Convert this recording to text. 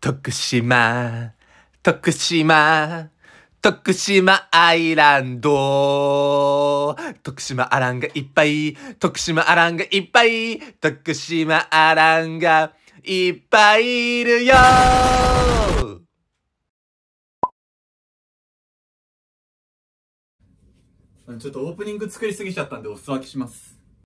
徳島、徳島、徳島アイランド。徳島アランがいっぱい。徳島アランがいっぱい。徳島アランがいっぱいいるよちょっとオープニング作りすぎちゃったんでお裾分けします。